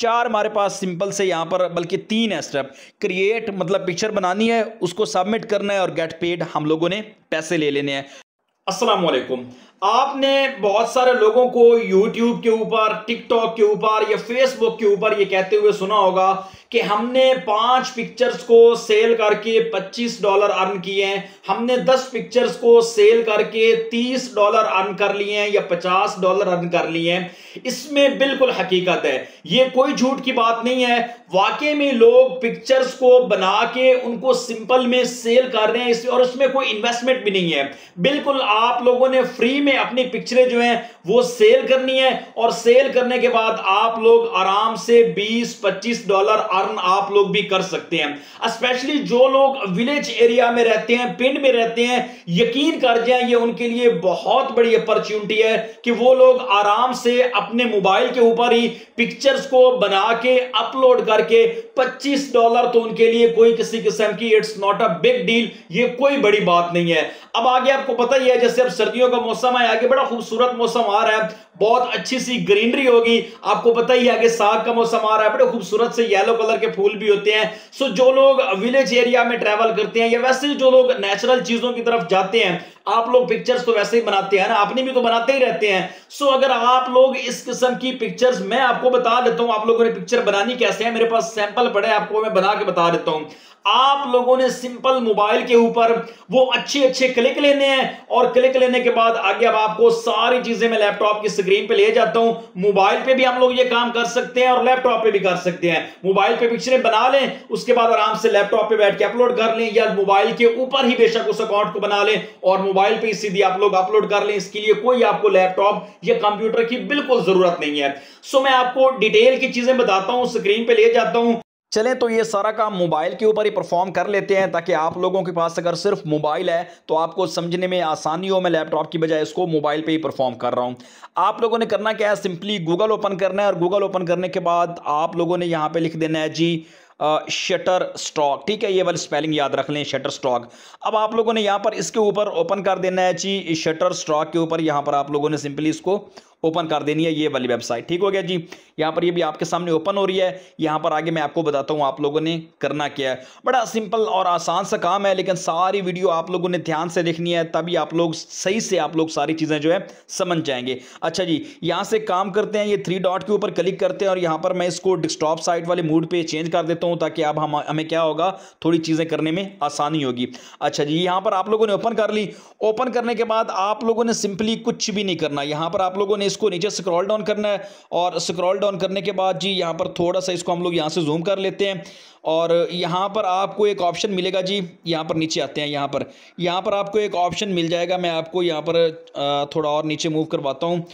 चार हमारे पास सिंपल से यहाँ पर बल्कि तीन है स्टेप क्रिएट मतलब पिक्चर बनानी है उसको सबमिट करना है और गेट पेड हम लोगों ने पैसे ले लेने हैं असलम आपने बहुत सारे लोगों को यूट्यूब के ऊपर टिकटॉक के ऊपर या फेसबुक के ऊपर ये कहते हुए सुना होगा कि हमने पांच पिक्चर्स को सेल करके 25 डॉलर अर्न किए हैं हमने 10 पिक्चर्स को सेल करके 30 डॉलर अर्न कर लिए हैं या 50 डॉलर अर्न कर लिए हैं इसमें बिल्कुल हकीकत है ये कोई झूठ की बात नहीं है वाकई में लोग पिक्चर्स को बना के उनको सिंपल में सेल कर रहे हैं और उसमें कोई इन्वेस्टमेंट भी नहीं है बिल्कुल आप लोगों ने फ्री में अपनी पिक्चरें जो हैं वो सेल करनी है और सेल करने के बाद आप लोग आराम से 20-25 डॉलर अर्न आप लोग भी कर सकते हैं स्पेशली जो लोग विलेज एरिया में रहते हैं पिंड में रहते हैं यकीन कर जाए ये उनके लिए बहुत बड़ी अपॉर्चुनिटी है कि वो लोग आराम से अपने मोबाइल के ऊपर ही पिक्चर्स को बना के अपलोड करके पच्चीस डॉलर तो उनके लिए कोई किसी किस्म की it's not a big deal ये कोई बड़ी बात नहीं है अब आगे आपको पता ही है जैसे अब सर्दियों का मौसम मौसम है आगे बड़ा खूबसूरत मौसम आ रहा है बहुत अच्छी सी ग्रीनरी होगी आपको पता ही है कि साग का मौसम आ रहा है बड़े खूबसूरत से येलो कलर के फूल भी होते हैं सो जो लोग विलेज एरिया में ट्रेवल करते हैं या वैसे जो लोग नेचुरल चीजों की तरफ जाते हैं आप लोग पिक्चर्स तो वैसे ही बनाते हैं ना अपनी भी तो बनाते ही रहते हैं सो अगर आप लोग इस किस्म की पिक्चर्स मैं आपको बता देता हूं आप लोगों ने पिक्चर बनानी कैसे है मेरे पास सैंपल पड़े आपको मैं बना के बता देता हूं आप लोगों ने सिंपल मोबाइल के ऊपर वो अच्छे अच्छे क्लिक लेने हैं और क्लिक लेने के बाद आगे अब आपको सारी चीजें मैं लैपटॉप की स्क्रीन पे ले जाता हूं मोबाइल पे भी हम लोग ये काम कर सकते हैं और लैपटॉप पे भी कर सकते हैं मोबाइल पे पिक्चरें बना लें उसके बाद आराम से लैपटॉप पे बैठ के अपलोड कर लें या मोबाइल के ऊपर ही बेशक उस अकाउंट को बना लें और मोबाइल पर सीधी आप लोग अपलोड कर लें इसके लिए कोई आपको लैपटॉप या कंप्यूटर की बिल्कुल जरूरत नहीं है सो मैं आपको डिटेल की चीजें बताता हूं स्क्रीन पर ले जाता हूं चलें तो ये सारा काम मोबाइल के ऊपर ही परफॉर्म कर लेते हैं ताकि आप लोगों के पास अगर सिर्फ मोबाइल है तो आपको समझने में आसानी हो मैं लैपटॉप की बजाय इसको मोबाइल पे ही परफॉर्म कर रहा हूँ आप लोगों ने करना क्या है सिंपली गूगल ओपन करना है और गूगल ओपन करने के बाद आप लोगों ने यहाँ पे लिख देना है जी शटर स्टॉक ठीक है ये वाली स्पेलिंग याद रख लें शटर स्टॉक अब आप लोगों ने यहाँ पर इसके ऊपर ओपन कर देना है जी शटर स्टॉक के ऊपर यहाँ पर आप लोगों ने सिंपली इसको ओपन कर देनी है ये वाली वेबसाइट ठीक हो गया जी यहाँ पर ये भी आपके सामने ओपन हो रही है यहाँ पर आगे मैं आपको बताता हूँ आप लोगों ने करना क्या है बड़ा सिंपल और आसान सा काम है लेकिन सारी वीडियो आप लोगों ने ध्यान से देखनी है तभी आप लोग सही से आप लोग सारी चीज़ें जो है समझ जाएंगे अच्छा जी यहाँ से काम करते हैं ये थ्री डॉट के ऊपर क्लिक करते हैं और यहाँ पर मैं इसको डिस्कटॉप साइट वाले मूड पर चेंज कर देता हूँ ताकि अब हम हमें क्या होगा थोड़ी चीज़ें करने में आसानी होगी अच्छा जी यहाँ पर आप लोगों ने ओपन कर ली ओपन करने के बाद आप लोगों ने सिंपली कुछ भी नहीं करना यहाँ पर आप लोगों ने इसको नीचे स्क्रॉल डाउन करना है और स्क्रॉल डाउन करने के बाद जी यहाँ पर थोड़ा सा इसको हम लोग यहाँ से जूम कर लेते हैं और यहाँ पर आपको एक ऑप्शन मिलेगा जी यहाँ पर नीचे आते हैं यहाँ पर यहाँ पर आपको एक ऑप्शन मिल जाएगा मैं आपको यहाँ पर थोड़ा और नीचे मूव करवाता हूँ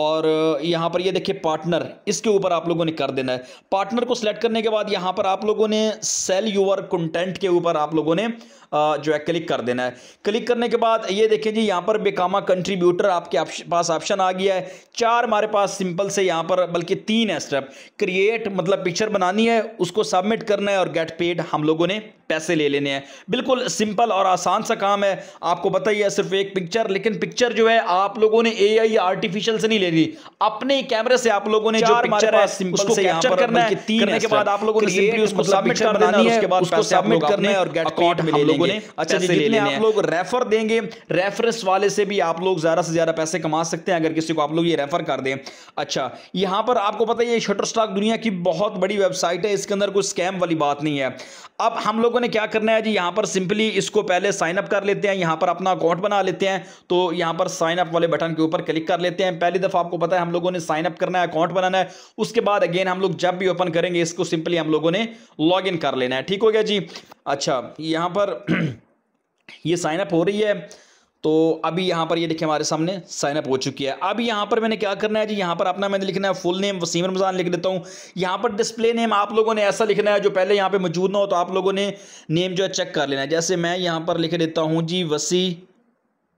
और यहाँ पर ये यह देखिए पार्टनर इसके ऊपर आप लोगों ने कर देना है पार्टनर को सिलेक्ट करने के बाद यहाँ पर आप लोगों ने सेल यूअर कंटेंट के ऊपर आप लोगों ने जो है क्लिक कर देना है क्लिक करने के बाद ये देखें जी यहाँ पर बेकामा कंट्रीब्यूटर आपके पास ऑप्शन आ गया है चार हमारे पास सिंपल से यहाँ पर बल्कि तीन है स्टेप क्रिएट मतलब पिक्चर बनानी है उसको सबमिट करना है और गेट पेड हम लोगों ने पैसे ले लेने हैं बिल्कुल सिंपल और आसान सा काम है आपको बताइए सिर्फ एक पिक्चर लेकिन पिक्चर जो है आप लोगों ने ए आई आर्टिफिशियल से नहीं ले ली अपने कैमरे से आप लोगों ने जो पिक्चर है सिंपल से पर करना है करने के बाद आप लोगों ने सिंपली उसको सबमिट कर देना है उसके बाद सबमिट करना है और गेट पेड में ले लेंगे लोगों ने अच्छा जितने आप लोग रेफर देंगे रेफरेंस वाले से भी आप लोग ज़्यादा से ज़्यादा पैसे कमा सकते हैं अगर किसी को आप लोग ये रेफर कर दें अच्छा यहां पर आपको पता है ये शटर स्टॉक दुनिया की बहुत बड़ी वेबसाइट है इसके अंदर कोई स्कैम वाली बात नहीं है अब हम लोगों ने क्या करना है जी यहाँ पर सिंपली इसको पहले साइन अप कर लेते हैं यहाँ पर अपना अकाउंट बना लेते हैं तो यहाँ पर साइन अप वाले बटन के ऊपर क्लिक कर लेते हैं पहली दफ़ा आपको पता है हम लोगों ने साइन अप करना है अकाउंट बनाना है उसके बाद अगेन हम लोग जब भी ओपन करेंगे इसको सिंपली हम लोगों ने लॉग इन कर लेना है ठीक हो गया जी अच्छा यहाँ पर ये साइन अप हो रही है तो अभी यहाँ पर ये देखिए हमारे सामने साइनअप हो चुकी है अब यहाँ पर मैंने क्या करना है जी यहाँ पर अपना मैंने लिखना है फुल नेम वसीम रमज़ान लिख देता हूँ यहाँ पर डिस्प्ले नेम आप लोगों ने ऐसा लिखना है जो पहले यहाँ पे मौजूद ना हो तो आप लोगों ने नेम जो है चेक कर लेना है जैसे मैं यहाँ पर लिख देता हूँ जी वसी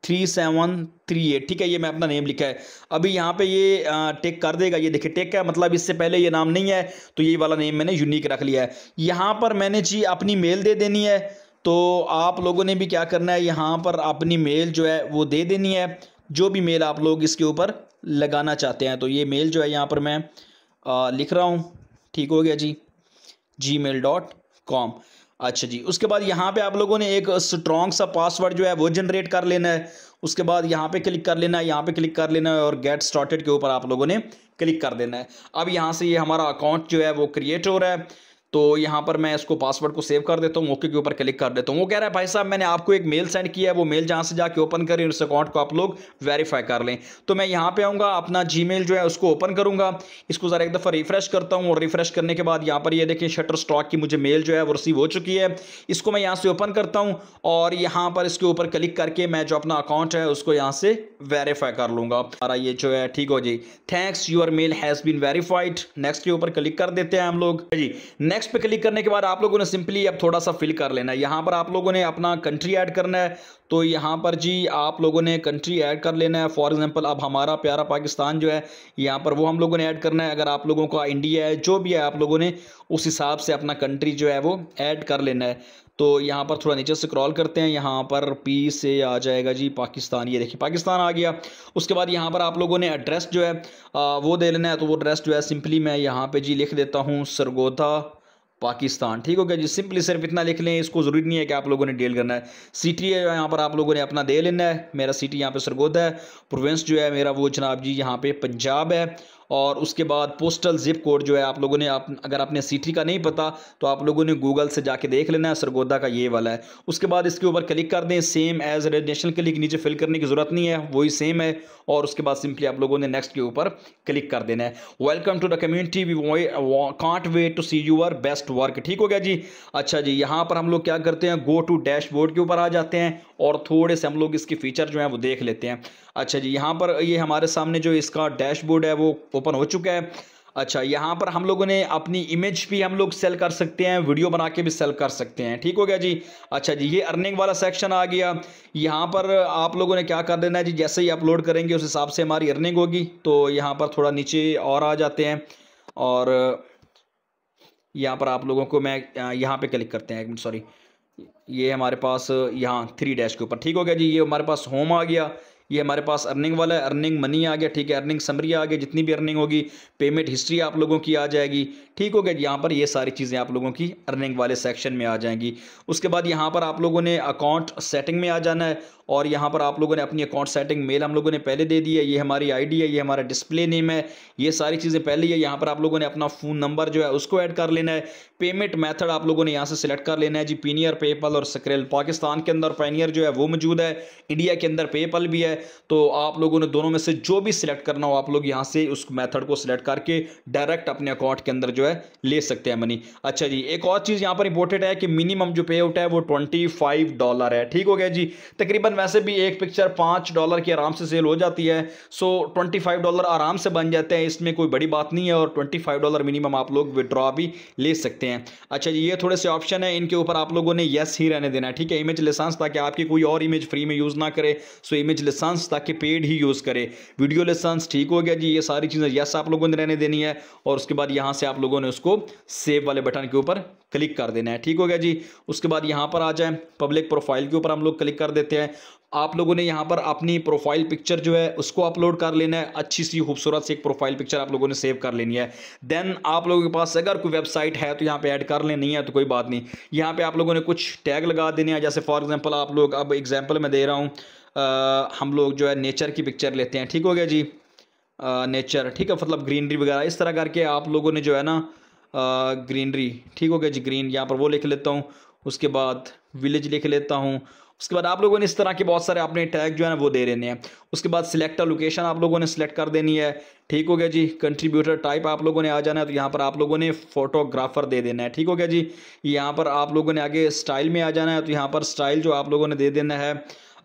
थ्री सेवन थ्री एट ठीक है ये मैं अपना नेम लिखा है अभी यहाँ पे ये टेक कर देगा ये देखिए टेक है मतलब इससे पहले ये नाम नहीं है तो ये वाला नेम मैंने यूनिक रख लिया है यहाँ पर मैंने जी अपनी मेल दे देनी है तो आप लोगों ने भी क्या करना है यहाँ पर अपनी मेल जो है वो दे देनी है जो भी मेल आप लोग इसके ऊपर लगाना चाहते हैं तो ये मेल जो है यहाँ पर मैं आ, लिख रहा हूँ ठीक हो गया जी जी मेल डॉट कॉम अच्छा जी उसके बाद यहाँ पे आप लोगों ने एक स्ट्रॉन्ग सा पासवर्ड जो है वो जनरेट कर लेना है उसके बाद यहाँ पे क्लिक कर लेना है यहाँ पे क्लिक कर लेना है और गेट स्टार्टेड के ऊपर आप लोगों ने क्लिक कर देना है अब यहाँ से ये यह हमारा अकाउंट जो है वो क्रिएट हो रहा है तो यहाँ पर मैं इसको पासवर्ड को सेव कर देता हूँ ओके के ऊपर क्लिक कर देता हूँ वो कह रहा है भाई साहब मैंने आपको एक मेल सेंड किया है वो मेल जहाँ से जाके ओपन करें उस अकाउंट को आप लोग वेरीफाई कर लें तो मैं यहाँ पे आऊँगा अपना जी जो है उसको ओपन करूँगा इसको ज़रा एक दफ़ा रिफ्रेश करता हूँ और रिफ्रेश करने के बाद यहाँ पर ये यह देखें शटर स्टॉक की मुझे मेल जो है वो रिसीव हो चुकी है इसको मैं यहाँ से ओपन करता हूँ और यहाँ पर इसके ऊपर क्लिक करके मैं जो अपना अकाउंट है उसको यहाँ से वेरीफाई कर लूँगा हमारा ये जो है ठीक हो जी thanks your mail has been verified next के ऊपर क्लिक कर देते हैं हम लोग जी नेक्स्ट नेक्स्ट पे क्लिक करने के बाद आप लोगों ने सिंपली अब थोड़ा सा फिल कर लेना है यहाँ पर आप लोगों ने अपना कंट्री ऐड करना है तो यहाँ पर जी आप लोगों ने कंट्री ऐड कर लेना है फॉर एग्जांपल अब हमारा प्यारा पाकिस्तान जो है यहाँ पर वो हम लोगों ने ऐड करना है अगर आप लोगों का इंडिया है जो भी है आप लोगों ने उस हिसाब से अपना कंट्री जो है वो ऐड कर लेना है तो यहाँ पर थोड़ा नीचे से क्रॉल करते हैं यहाँ पर पी से आ जाएगा जी पाकिस्तान ये देखिए पाकिस्तान आ गया उसके बाद यहाँ पर आप लोगों ने एड्रेस जो है आ, वो दे लेना है तो वो एड्रेस जो है सिंपली मैं यहाँ पे जी लिख देता हूँ सरगोधा पाकिस्तान ठीक हो गया जी सिंपली सिर्फ इतना लिख लें इसको ज़रूरी नहीं है कि आप लोगों ने डील करना है सिटी है यहाँ पर आप लोगों ने अपना दे लेना है मेरा सिटी यहाँ पे सरगोदा है प्रोविंस जो है मेरा वो जनाब जी यहाँ पे पंजाब है और उसके बाद पोस्टल जिप कोड जो है आप लोगों ने आप अगर आपने सिटी का नहीं पता तो आप लोगों ने गूगल से जाके देख लेना है सरगोदा का ये वाला है उसके बाद इसके ऊपर क्लिक कर दें सेम एज रेजिस्ट्रेशन के लिए नीचे फिल करने की ज़रूरत नहीं है वही सेम है और उसके बाद सिंपली आप लोगों ने नेक्स्ट के ऊपर क्लिक कर देना है welcome to the community we can't wait to see your best work ठीक हो गया जी अच्छा जी यहाँ पर हम लोग क्या करते हैं गो टू डैशबोर्ड के ऊपर आ जाते हैं और थोड़े से हम लोग इसके फीचर जो है वो देख लेते हैं अच्छा जी यहाँ पर ये हमारे सामने जो इसका डैशबोर्ड है वो ओपन हो चुका है अच्छा यहाँ पर हम लोगों ने अपनी इमेज भी हम लोग सेल कर सकते हैं वीडियो बना के भी सेल कर सकते हैं ठीक हो गया जी अच्छा जी ये अर्निंग वाला सेक्शन आ गया यहाँ पर आप लोगों ने क्या कर देना है जी जैसे ही अपलोड करेंगे उस हिसाब से हमारी अर्निंग होगी तो यहाँ पर थोड़ा नीचे और आ जाते हैं और यहाँ पर आप लोगों को मैं यहाँ पर क्लिक करते हैं एक मिनट सॉरी ये हमारे पास यहाँ थ्री डैश के ऊपर ठीक हो गया जी ये हमारे पास होम आ गया ये हमारे पास अर्निंग वाला है अर्निंग मनी आ गया ठीक है अर्निंग समरी आ गया जितनी भी अर्निंग होगी पेमेंट हिस्ट्री आप लोगों की आ जाएगी ठीक हो गया यहाँ पर ये सारी चीज़ें आप लोगों की अर्निंग वाले सेक्शन में आ जाएंगी उसके बाद यहाँ पर आप लोगों ने अकाउंट सेटिंग में आ जाना है और यहाँ पर आप लोगों ने अपनी अकाउंट सेटिंग मेल हम लोगों ने पहले दे दी है ये हमारी आईडी है ये हमारा डिस्प्ले नेम है ये सारी चीज़ें पहले ही है यहाँ पर आप लोगों ने अपना फ़ोन नंबर जो है उसको ऐड कर लेना है पेमेंट मेथड आप लोगों ने यहाँ से सिलेक्ट कर लेना है जी पीनियर पेपल और सक्रेल पाकिस्तान के अंदर पैनियर जो है वो मौजूद है इंडिया के अंदर पेपल भी है तो आप लोगों ने दोनों में से जो भी सिलेक्ट करना हो आप लोग यहाँ से उस मैथड को सिलेक्ट करके डायरेक्ट अपने अकाउंट के अंदर जो है ले सकते हैं मनी अच्छा जी एक और चीज़ यहां पर इंपोर्टेंट है कि मिनिमम जो पे आउट है वो ट्वेंटी फाइव डॉलर है ठीक हो गया जी तकरीबन वैसे भी एक पिक्चर पांच डॉलर की आराम से सेल हो जाती है सो ट्वेंटी फाइव डॉलर आराम से बन जाते हैं इसमें कोई बड़ी बात नहीं है और ट्वेंटी फाइव डॉलर मिनिमम आप लोग विदड्रॉ भी ले सकते हैं अच्छा जी ये थोड़े से ऑप्शन है इनके ऊपर आप लोगों ने येस ही रहने देना है ठीक है इमेज लिसंस ताकि आपकी कोई और इमेज फ्री में यूज़ ना करे सो इमेज लिसंस ताकि पेड ही यूज़ करे वीडियो लिसंस ठीक हो गया जी ये सारी चीज़ें येस आप लोगों ने रहने देनी है और उसके बाद यहां से आप लोगों लोगों ने उसको सेव वाले बटन के ऊपर क्लिक कर देना है ठीक हो गया जी उसके बाद यहाँ पर आ जाए पब्लिक प्रोफाइल के ऊपर हम लोग क्लिक कर देते हैं आप लोगों ने यहाँ पर अपनी प्रोफाइल पिक्चर जो है उसको अपलोड कर लेना है अच्छी सी खूबसूरत सी एक प्रोफाइल पिक्चर आप लोगों ने सेव कर लेनी है देन आप लोगों के पास अगर कोई वेबसाइट है तो यहाँ पे ऐड कर लें नहीं है तो कोई बात नहीं यहाँ पे आप लोगों ने कुछ टैग लगा देने हैं जैसे फॉर एग्जांपल आप लोग अब एग्जाम्पल मैं दे रहा हूँ हम लोग जो है नेचर की पिक्चर लेते हैं ठीक हो गया जी नेचर ठीक है मतलब ग्रीनरी वगैरह इस तरह करके आप लोगों ने जो है ना ग्रीनरी ठीक हो गया जी ग्रीन यहाँ पर वो लिख लेता हूँ उसके बाद विलेज लिख लेता हूँ उसके बाद आप लोगों ने इस तरह के बहुत सारे अपने टैग जो है ना वो दे देने हैं उसके बाद सिलेक्ट लोकेशन आप लोगों ने सिलेक्ट कर देनी है ठीक हो गया जी कंट्रीब्यूटर टाइप आप लोगों ने आ जाना है तो यहाँ पर आप लोगों ने फोटोग्राफर दे देना है ठीक हो गया जी यहाँ पर आप लोगों ने आगे स्टाइल में आ जाना है तो यहाँ पर स्टाइल जो आप लोगों ने दे देना है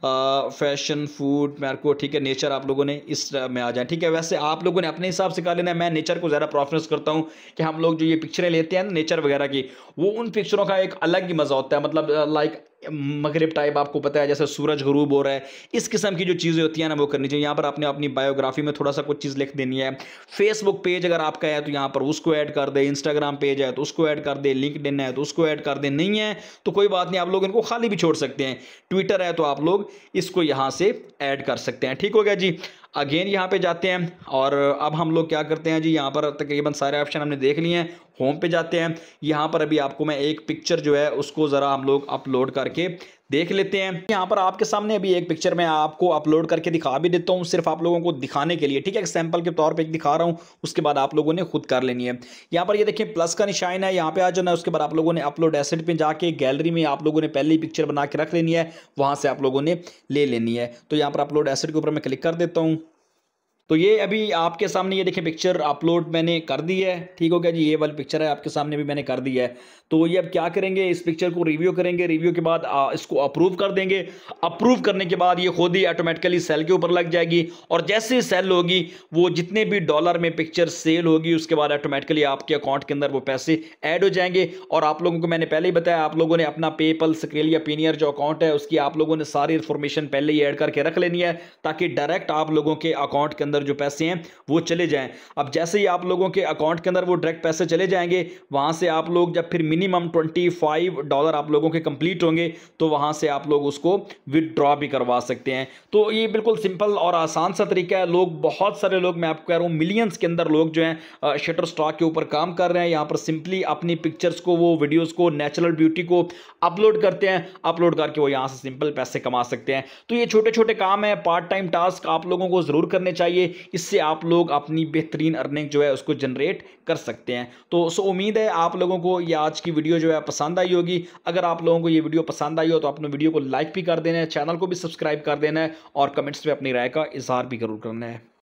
फैशन फूड मेरे को ठीक है नेचर आप लोगों ने इस में आ जाए ठीक है वैसे आप लोगों ने अपने हिसाब से कर लेना है मैं नेचर को ज़्यादा प्रेफरेंस करता हूँ कि हम लोग जो ये पिक्चरें लेते हैं ना नेचर वगैरह की वो उन पिक्चरों का एक अलग ही मज़ा होता है मतलब लाइक मगरब टाइप आपको पता है जैसे सूरज गरूब हो रहा है इस किस्म की जो चीज़ें होती हैं ना वो करनी चाहिए यहाँ पर आपने अपनी बायोग्राफी में थोड़ा सा कुछ चीज़ लिख देनी है फेसबुक पेज अगर आपका है तो यहाँ पर उसको ऐड कर दे इंस्टाग्राम पेज है तो उसको ऐड कर दे लिंकड है तो उसको ऐड कर दे नहीं है तो कोई बात नहीं आप लोग इनको खाली भी छोड़ सकते हैं ट्विटर है तो आप लोग इसको यहाँ से ऐड कर सकते हैं ठीक हो गया जी अगेन यहाँ पे जाते हैं और अब हम लोग क्या करते हैं जी यहाँ पर तकरीबन सारे ऑप्शन हमने देख लिए हैं होम पे जाते हैं यहाँ पर अभी आपको मैं एक पिक्चर जो है उसको ज़रा हम लोग अपलोड करके देख लेते हैं यहाँ पर आपके सामने अभी एक पिक्चर मैं आपको अपलोड करके दिखा भी देता हूँ सिर्फ आप लोगों को दिखाने के लिए ठीक है सैंपल के तौर पे एक दिखा रहा हूँ उसके बाद आप लोगों ने खुद कर लेनी है यहाँ पर ये देखिए प्लस का निशान है यहाँ पे आ जाना है उसके बाद आप लोगों ने अपलोड एसेट पर जाके गैलरी में आप लोगों ने पहले ही पिक्चर बना के रख लेनी है वहाँ से आप लोगों ने ले लेनी है तो यहाँ पर अपलोड एसेट के ऊपर मैं क्लिक कर देता हूँ तो ये अभी आपके सामने ये देखिए पिक्चर अपलोड मैंने कर दी है ठीक हो गया जी ये वाली पिक्चर है आपके सामने भी मैंने कर दी है तो ये अब क्या करेंगे इस पिक्चर को रिव्यू करेंगे रिव्यू के बाद आ, इसको अप्रूव कर देंगे अप्रूव करने के बाद ये खुद ही ऑटोमेटिकली सेल के ऊपर लग जाएगी और जैसे ही सेल होगी वो जितने भी डॉलर में पिक्चर सेल होगी उसके बाद ऑटोमेटिकली आपके अकाउंट के अंदर वो पैसे ऐड हो जाएंगे और आप लोगों को मैंने पहले ही बताया आप लोगों ने अपना पेपल स्क्रेल या पीनियर जो अकाउंट है उसकी आप लोगों ने सारी इन्फॉर्मेशन पहले ही ऐड करके रख लेनी है ताकि डायरेक्ट आप लोगों के अकाउंट के अंदर अंदर जो पैसे हैं वो चले जाए अब जैसे ही आप लोगों के अकाउंट के अंदर वो डायरेक्ट पैसे चले जाएंगे वहां से आप लोग जब फिर मिनिमम ट्वेंटी फाइव डॉलर आप लोगों के कंप्लीट होंगे तो वहां से आप लोग उसको विदड्रॉ भी करवा सकते हैं तो ये बिल्कुल सिंपल और आसान सा तरीका है लोग बहुत सारे लोग मैं आपको कह रहा हूँ मिलियंस के अंदर लोग जो हैं शटर स्टॉक के ऊपर काम कर रहे हैं यहाँ पर सिंपली अपनी पिक्चर्स को वो वीडियोज़ को नेचुरल ब्यूटी को अपलोड करते हैं अपलोड करके वो यहाँ से सिंपल पैसे कमा सकते हैं तो ये छोटे छोटे काम है पार्ट टाइम टास्क आप लोगों को ज़रूर करने चाहिए इससे आप लोग अपनी बेहतरीन अर्निंग जो है उसको जनरेट कर सकते हैं तो सो उम्मीद है आप लोगों को ये आज की वीडियो जो है पसंद आई होगी अगर आप लोगों को ये वीडियो पसंद आई हो तो अपने वीडियो को लाइक भी कर देना है चैनल को भी सब्सक्राइब कर देना है और कमेंट्स में अपनी राय का इजहार भी जरूर करना है